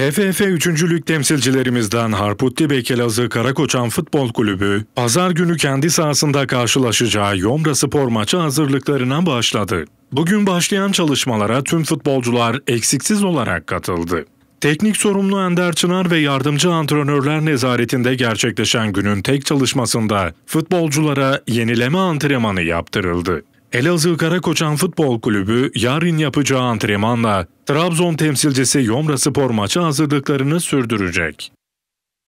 TFF 3. Lig temsilcilerimizden Harputli Beykelazı Karakoçan Futbol Kulübü, pazar günü kendi sahasında karşılaşacağı Yomra Spor maçı hazırlıklarına başladı. Bugün başlayan çalışmalara tüm futbolcular eksiksiz olarak katıldı. Teknik sorumlu Ender Çınar ve yardımcı antrenörler nezaretinde gerçekleşen günün tek çalışmasında futbolculara yenileme antrenmanı yaptırıldı. Elazığ Karakoçan Futbol Kulübü yarın yapacağı antrenmanla Trabzon temsilcisi Yomra Spor maçı hazırlıklarını sürdürecek.